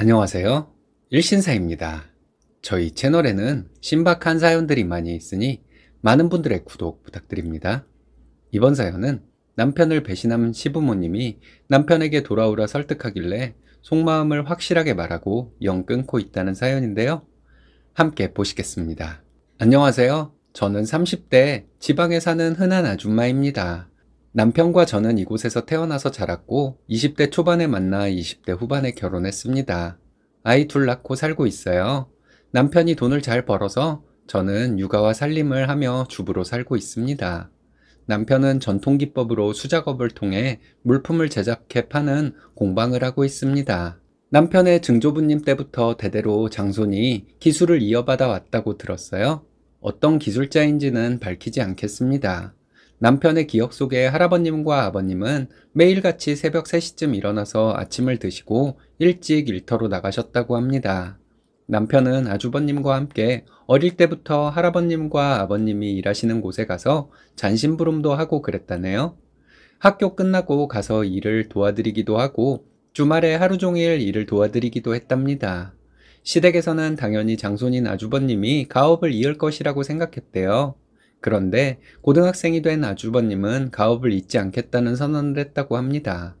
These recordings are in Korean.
안녕하세요. 일신사입니다. 저희 채널에는 신박한 사연들이 많이 있으니 많은 분들의 구독 부탁드립니다. 이번 사연은 남편을 배신한 시부모님이 남편에게 돌아오라 설득하길래 속마음을 확실하게 말하고 영 끊고 있다는 사연인데요. 함께 보시겠습니다. 안녕하세요. 저는 30대 지방에 사는 흔한 아줌마입니다. 남편과 저는 이곳에서 태어나서 자랐고 20대 초반에 만나 20대 후반에 결혼했습니다. 아이 둘 낳고 살고 있어요. 남편이 돈을 잘 벌어서 저는 육아와 살림을 하며 주부로 살고 있습니다. 남편은 전통기법으로 수작업을 통해 물품을 제작해 파는 공방을 하고 있습니다. 남편의 증조부님 때부터 대대로 장손이 기술을 이어받아 왔다고 들었어요. 어떤 기술자인지는 밝히지 않겠습니다. 남편의 기억 속에 할아버님과 아버님은 매일같이 새벽 3시쯤 일어나서 아침을 드시고 일찍 일터로 나가셨다고 합니다. 남편은 아주버님과 함께 어릴 때부터 할아버님과 아버님이 일하시는 곳에 가서 잔심부름도 하고 그랬다네요. 학교 끝나고 가서 일을 도와드리기도 하고 주말에 하루 종일 일을 도와드리기도 했답니다. 시댁에서는 당연히 장손인 아주버님이 가업을 이을 것이라고 생각했대요. 그런데 고등학생이 된 아주버님은 가업을 잊지 않겠다는 선언을 했다고 합니다.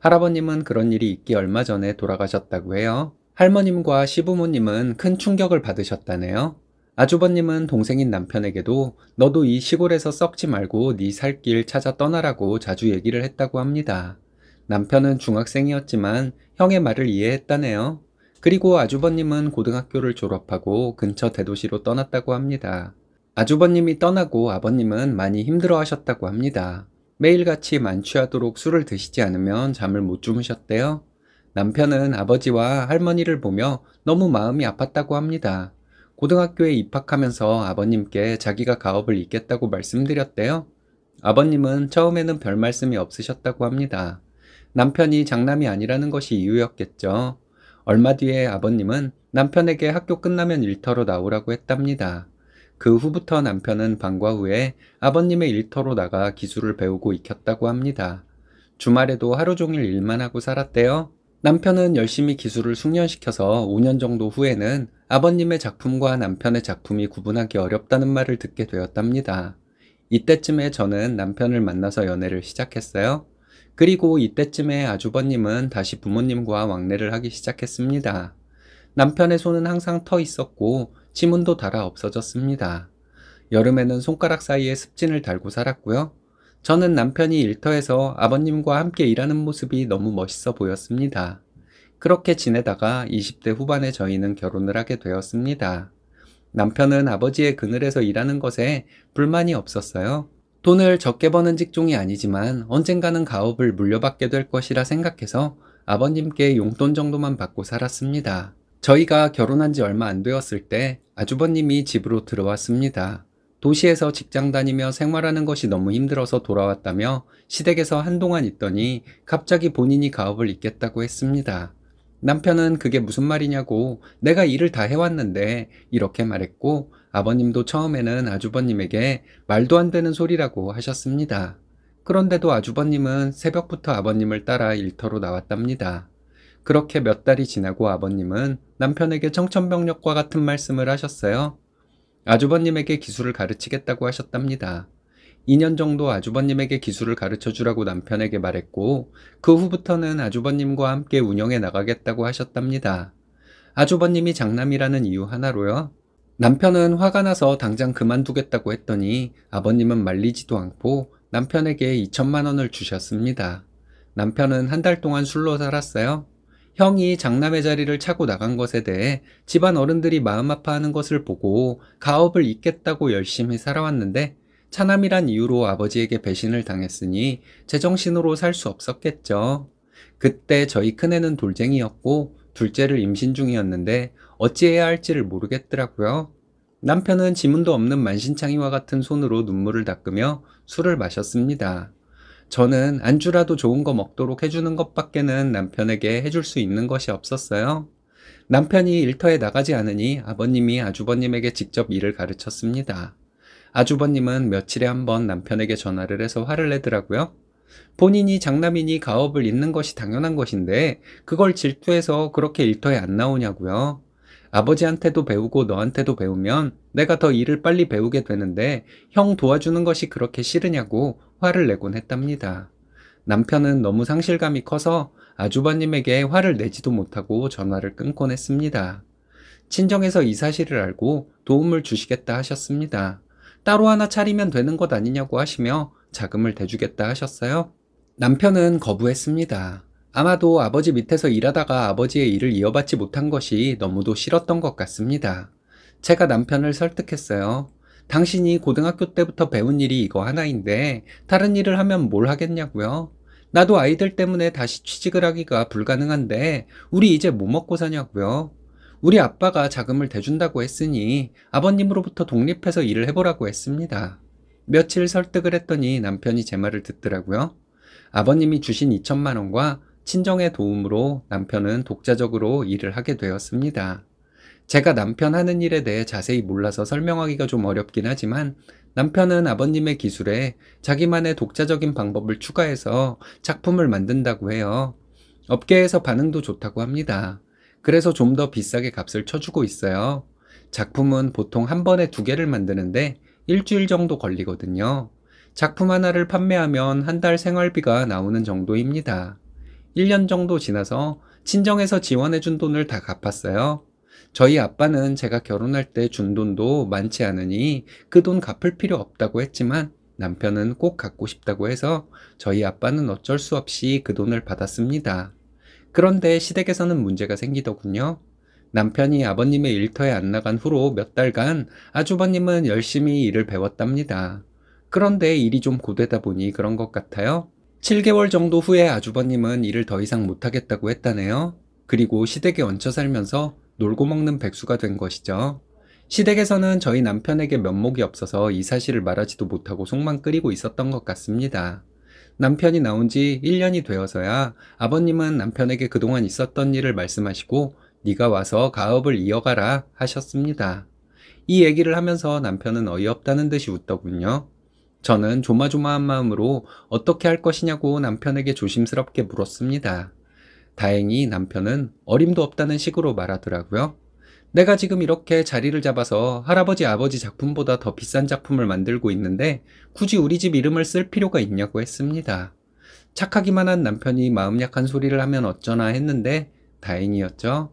할아버님은 그런 일이 있기 얼마 전에 돌아가셨다고 해요. 할머님과 시부모님은 큰 충격을 받으셨다네요. 아주버님은 동생인 남편에게도 너도 이 시골에서 썩지 말고 네살길 찾아 떠나라고 자주 얘기를 했다고 합니다. 남편은 중학생이었지만 형의 말을 이해했다네요. 그리고 아주버님은 고등학교를 졸업하고 근처 대도시로 떠났다고 합니다. 아주버님이 떠나고 아버님은 많이 힘들어 하셨다고 합니다. 매일같이 만취하도록 술을 드시지 않으면 잠을 못 주무셨대요. 남편은 아버지와 할머니를 보며 너무 마음이 아팠다고 합니다. 고등학교에 입학하면서 아버님께 자기가 가업을 잇겠다고 말씀드렸대요. 아버님은 처음에는 별 말씀이 없으셨다고 합니다. 남편이 장남이 아니라는 것이 이유였겠죠. 얼마 뒤에 아버님은 남편에게 학교 끝나면 일터로 나오라고 했답니다. 그 후부터 남편은 방과 후에 아버님의 일터로 나가 기술을 배우고 익혔다고 합니다. 주말에도 하루 종일 일만 하고 살았대요. 남편은 열심히 기술을 숙련시켜서 5년 정도 후에는 아버님의 작품과 남편의 작품이 구분하기 어렵다는 말을 듣게 되었답니다. 이때쯤에 저는 남편을 만나서 연애를 시작했어요. 그리고 이때쯤에 아주버님은 다시 부모님과 왕래를 하기 시작했습니다. 남편의 손은 항상 터 있었고 치문도 달아 없어졌습니다. 여름에는 손가락 사이에 습진을 달고 살았고요. 저는 남편이 일터에서 아버님과 함께 일하는 모습이 너무 멋있어 보였습니다. 그렇게 지내다가 20대 후반에 저희는 결혼을 하게 되었습니다. 남편은 아버지의 그늘에서 일하는 것에 불만이 없었어요. 돈을 적게 버는 직종이 아니지만 언젠가는 가업을 물려받게 될 것이라 생각해서 아버님께 용돈 정도만 받고 살았습니다. 저희가 결혼한 지 얼마 안 되었을 때 아주버님이 집으로 들어왔습니다. 도시에서 직장 다니며 생활하는 것이 너무 힘들어서 돌아왔다며 시댁에서 한동안 있더니 갑자기 본인이 가업을 잇겠다고 했습니다. 남편은 그게 무슨 말이냐고 내가 일을 다 해왔는데 이렇게 말했고 아버님도 처음에는 아주버님에게 말도 안 되는 소리라고 하셨습니다. 그런데도 아주버님은 새벽부터 아버님을 따라 일터로 나왔답니다. 그렇게 몇 달이 지나고 아버님은 남편에게 청천벽력과 같은 말씀을 하셨어요. 아주버님에게 기술을 가르치겠다고 하셨답니다. 2년 정도 아주버님에게 기술을 가르쳐 주라고 남편에게 말했고, 그 후부터는 아주버님과 함께 운영해 나가겠다고 하셨답니다. 아주버님이 장남이라는 이유 하나로요. 남편은 화가 나서 당장 그만두겠다고 했더니 아버님은 말리지도 않고 남편에게 2천만 원을 주셨습니다. 남편은 한 달 동안 술로 살았어요. 형이 장남의 자리를 차고 나간 것에 대해 집안 어른들이 마음 아파하는 것을 보고 가업을 잇겠다고 열심히 살아왔는데 차남이란 이유로 아버지에게 배신을 당했으니 제정신으로 살 수 없었겠죠. 그때 저희 큰애는 돌쟁이였고 둘째를 임신 중이었는데 어찌해야 할지를 모르겠더라고요. 남편은 지문도 없는 만신창이와 같은 손으로 눈물을 닦으며 술을 마셨습니다. 저는 안주라도 좋은 거 먹도록 해주는 것밖에는 남편에게 해줄 수 있는 것이 없었어요. 남편이 일터에 나가지 않으니 아버님이 아주버님에게 직접 일을 가르쳤습니다. 아주버님은 며칠에 한 번 남편에게 전화를 해서 화를 내더라고요. 본인이 장남이니 가업을 잇는 것이 당연한 것인데 그걸 질투해서 그렇게 일터에 안 나오냐고요. 아버지한테도 배우고 너한테도 배우면 내가 더 일을 빨리 배우게 되는데 형 도와주는 것이 그렇게 싫으냐고 화를 내곤 했답니다. 남편은 너무 상실감이 커서 아주버님에게 화를 내지도 못하고 전화를 끊곤 했습니다. 친정에서 이 사실을 알고 도움을 주시겠다 하셨습니다. 따로 하나 차리면 되는 것 아니냐고 하시며 자금을 대주겠다 하셨어요. 남편은 거부했습니다. 아마도 아버지 밑에서 일하다가 아버지의 일을 이어받지 못한 것이 너무도 싫었던 것 같습니다. 제가 남편을 설득했어요. 당신이 고등학교 때부터 배운 일이 이거 하나인데 다른 일을 하면 뭘 하겠냐고요? 나도 아이들 때문에 다시 취직을 하기가 불가능한데 우리 이제 뭐 먹고 사냐고요? 우리 아빠가 자금을 대준다고 했으니 아버님으로부터 독립해서 일을 해보라고 했습니다. 며칠 설득을 했더니 남편이 제 말을 듣더라고요. 아버님이 주신 2천만 원과 친정의 도움으로 남편은 독자적으로 일을 하게 되었습니다. 제가 남편 하는 일에 대해 자세히 몰라서 설명하기가 좀 어렵긴 하지만 남편은 아버님의 기술에 자기만의 독자적인 방법을 추가해서 작품을 만든다고 해요. 업계에서 반응도 좋다고 합니다. 그래서 좀 더 비싸게 값을 쳐주고 있어요. 작품은 보통 한 번에 두 개를 만드는데 일주일 정도 걸리거든요. 작품 하나를 판매하면 한 달 생활비가 나오는 정도입니다. 1년 정도 지나서 친정에서 지원해준 돈을 다 갚았어요. 저희 아빠는 제가 결혼할 때 준 돈도 많지 않으니 그 돈 갚을 필요 없다고 했지만 남편은 꼭 갖고 싶다고 해서 저희 아빠는 어쩔 수 없이 그 돈을 받았습니다. 그런데 시댁에서는 문제가 생기더군요. 남편이 아버님의 일터에 안 나간 후로 몇 달간 아주버님은 열심히 일을 배웠답니다. 그런데 일이 좀 고되다 보니 그런 것 같아요. 7개월 정도 후에 아주버님은 일을 더 이상 못하겠다고 했다네요. 그리고 시댁에 얹혀 살면서 놀고 먹는 백수가 된 것이죠. 시댁에서는 저희 남편에게 면목이 없어서 이 사실을 말하지도 못하고 속만 끓이고 있었던 것 같습니다. 남편이 나온 지 1년이 되어서야 아버님은 남편에게 그동안 있었던 일을 말씀하시고 네가 와서 가업을 이어가라 하셨습니다. 이 얘기를 하면서 남편은 어이없다는 듯이 웃더군요. 저는 조마조마한 마음으로 어떻게 할 것이냐고 남편에게 조심스럽게 물었습니다. 다행히 남편은 어림도 없다는 식으로 말하더라고요. 내가 지금 이렇게 자리를 잡아서 할아버지 아버지 작품보다 더 비싼 작품을 만들고 있는데 굳이 우리 집 이름을 쓸 필요가 있냐고 했습니다. 착하기만 한 남편이 마음 약한 소리를 하면 어쩌나 했는데 다행이었죠.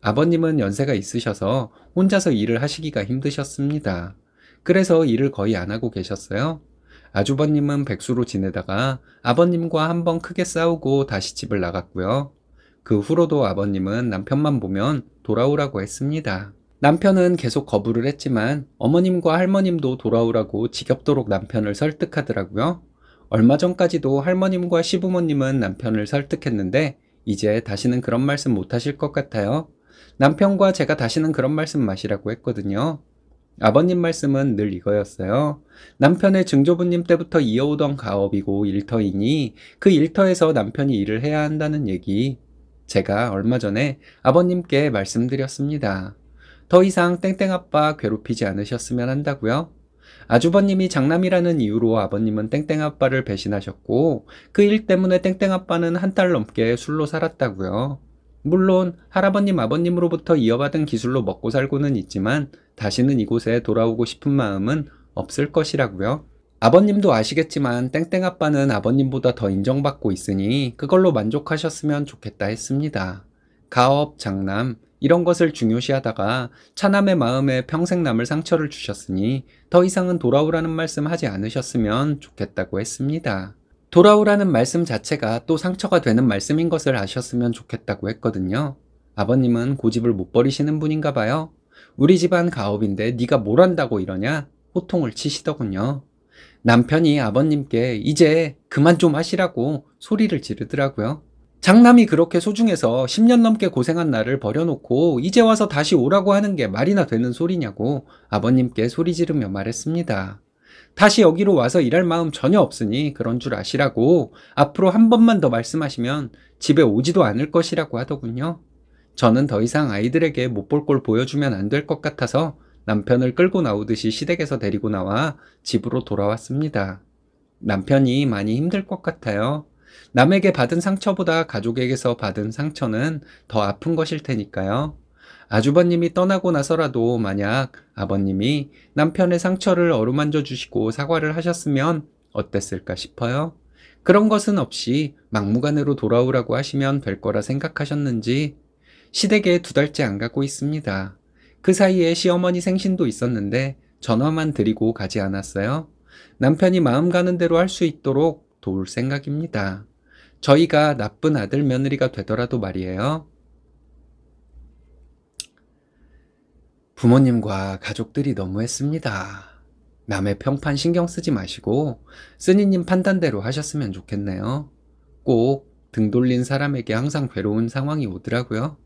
아버님은 연세가 있으셔서 혼자서 일을 하시기가 힘드셨습니다. 그래서 일을 거의 안 하고 계셨어요. 아주버님은 백수로 지내다가 아버님과 한번 크게 싸우고 다시 집을 나갔고요. 그 후로도 아버님은 남편만 보면 돌아오라고 했습니다. 남편은 계속 거부를 했지만 어머님과 할머님도 돌아오라고 지겹도록 남편을 설득하더라고요. 얼마 전까지도 할머님과 시부모님은 남편을 설득했는데 이제 다시는 그런 말씀 못 하실 것 같아요. 남편과 제가 다시는 그런 말씀 마시라고 했거든요. 아버님 말씀은 늘 이거였어요. 남편의 증조부님 때부터 이어오던 가업이고 일터이니 그 일터에서 남편이 일을 해야 한다는 얘기 제가 얼마 전에 아버님께 말씀드렸습니다. 더 이상 땡땡아빠 괴롭히지 않으셨으면 한다고요? 아주버님이 장남이라는 이유로 아버님은 땡땡아빠를 배신하셨고 그 일 때문에 땡땡아빠는 한 달 넘게 술로 살았다고요. 물론 할아버님 아버님으로부터 이어받은 기술로 먹고 살고는 있지만 다시는 이곳에 돌아오고 싶은 마음은 없을 것이라고요. 아버님도 아시겠지만 땡땡 아빠는 아버님보다 더 인정받고 있으니 그걸로 만족하셨으면 좋겠다 했습니다. 가업, 장남 이런 것을 중요시하다가 차남의 마음에 평생 남을 상처를 주셨으니 더 이상은 돌아오라는 말씀 하지 않으셨으면 좋겠다고 했습니다. 돌아오라는 말씀 자체가 또 상처가 되는 말씀인 것을 아셨으면 좋겠다고 했거든요. 아버님은 고집을 못 버리시는 분인가 봐요. 우리 집안 가업인데 네가 뭘 한다고 이러냐? 호통을 치시더군요. 남편이 아버님께 이제 그만 좀 하시라고 소리를 지르더라고요. 장남이 그렇게 소중해서 10년 넘게 고생한 나를 버려놓고 이제 와서 다시 오라고 하는 게 말이나 되는 소리냐고 아버님께 소리 지르며 말했습니다. 다시 여기로 와서 일할 마음 전혀 없으니 그런 줄 아시라고 앞으로 한 번만 더 말씀하시면 집에 오지도 않을 것이라고 하더군요. 저는 더 이상 아이들에게 못 볼 걸 보여주면 안 될 것 같아서 남편을 끌고 나오듯이 시댁에서 데리고 나와 집으로 돌아왔습니다. 남편이 많이 힘들 것 같아요. 남에게 받은 상처보다 가족에게서 받은 상처는 더 아픈 것일 테니까요. 아주버님이 떠나고 나서라도 만약 아버님이 남편의 상처를 어루만져 주시고 사과를 하셨으면 어땠을까 싶어요. 그런 것은 없이 막무가내로 돌아오라고 하시면 될 거라 생각하셨는지 시댁에 두 달째 안 가고 있습니다. 그 사이에 시어머니 생신도 있었는데 전화만 드리고 가지 않았어요. 남편이 마음 가는 대로 할 수 있도록 도울 생각입니다. 저희가 나쁜 아들 며느리가 되더라도 말이에요. 부모님과 가족들이 너무했습니다. 남의 평판 신경 쓰지 마시고 스니님 판단대로 하셨으면 좋겠네요. 꼭 등 돌린 사람에게 항상 괴로운 상황이 오더라고요.